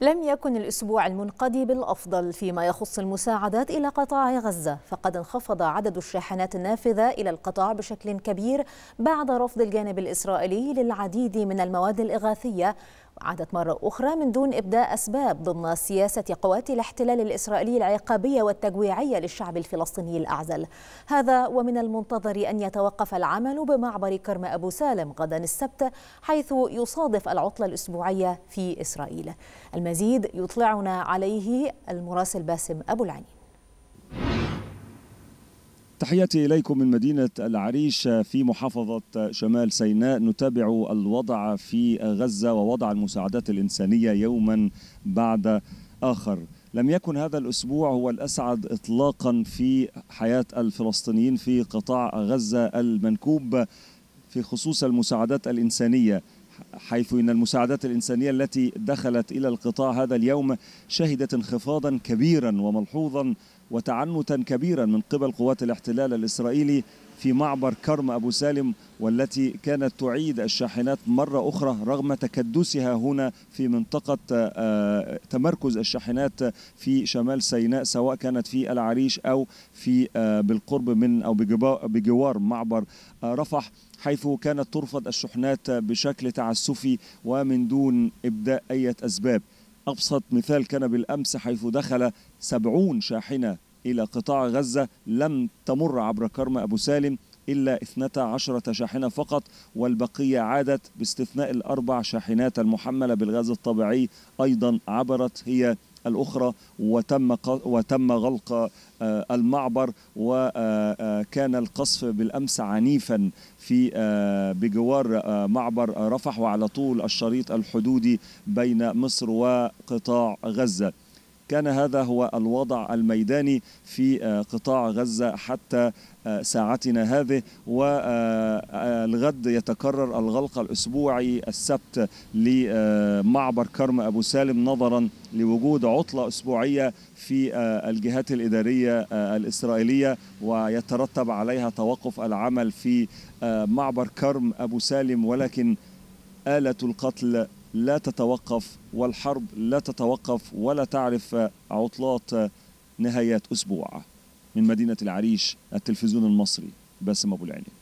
لم يكن الأسبوع المنقضي بالأفضل فيما يخص المساعدات إلى قطاع غزة فقد انخفض عدد الشاحنات النافذة إلى القطاع بشكل كبير بعد رفض الجانب الإسرائيلي للعديد من المواد الإغاثية عادت مرة أخرى من دون إبداء أسباب ضمن سياسة قوات الاحتلال الإسرائيلي العقابية والتجويعية للشعب الفلسطيني الأعزل هذا ومن المنتظر أن يتوقف العمل بمعبر كرم أبو سالم غدا السبت حيث يصادف العطلة الأسبوعية في إسرائيل المزيد يطلعنا عليه المراسل باسم أبو العين تحياتي إليكم من مدينة العريش في محافظة شمال سيناء نتابع الوضع في غزة ووضع المساعدات الإنسانية يوما بعد آخر لم يكن هذا الأسبوع هو الأسعد إطلاقا في حياة الفلسطينيين في قطاع غزة المنكوب في خصوص المساعدات الإنسانية حيث ان المساعدات الانسانيه التي دخلت الى القطاع هذا اليوم شهدت انخفاضا كبيرا وملحوظا وتعنتا كبيرا من قبل قوات الاحتلال الإسرائيلي في معبر كرم أبو سالم والتي كانت تعيد الشاحنات مرة أخرى رغم تكدسها هنا في منطقة آه، تمركز الشاحنات في شمال سيناء سواء كانت في العريش أو في آه، بالقرب من أو بجوار معبر آه، رفح حيث كانت ترفض الشحنات بشكل تعسفي ومن دون إبداء أي أسباب أبسط مثال كان بالأمس حيث دخل سبعون شاحنة إلى قطاع غزة لم تمر عبر كرم أبو سالم إلا عشرة شاحنة فقط والبقية عادت باستثناء الأربع شاحنات المحملة بالغاز الطبيعي أيضا عبرت هي الأخرى وتم وتم غلق آه، المعبر وكان آه، آه، القصف بالأمس عنيفا في بجوار معبر رفح وعلى طول الشريط الحدودي بين مصر وقطاع غزة كان هذا هو الوضع الميداني في آه، قطاع غزة حتى آه، ساعتنا هذه والغد آه، يتكرر الغلق الأسبوعي السبت لمعبر كرم أبو سالم نظرا لوجود عطلة أسبوعية في الجهات الإدارية الإسرائيلية ويترتب عليها توقف العمل في معبر كرم أبو سالم ولكن آلة القتل لا تتوقف والحرب لا تتوقف ولا تعرف عطلات نهايات أسبوع من مدينة العريش التلفزيون المصري باسم أبو العيني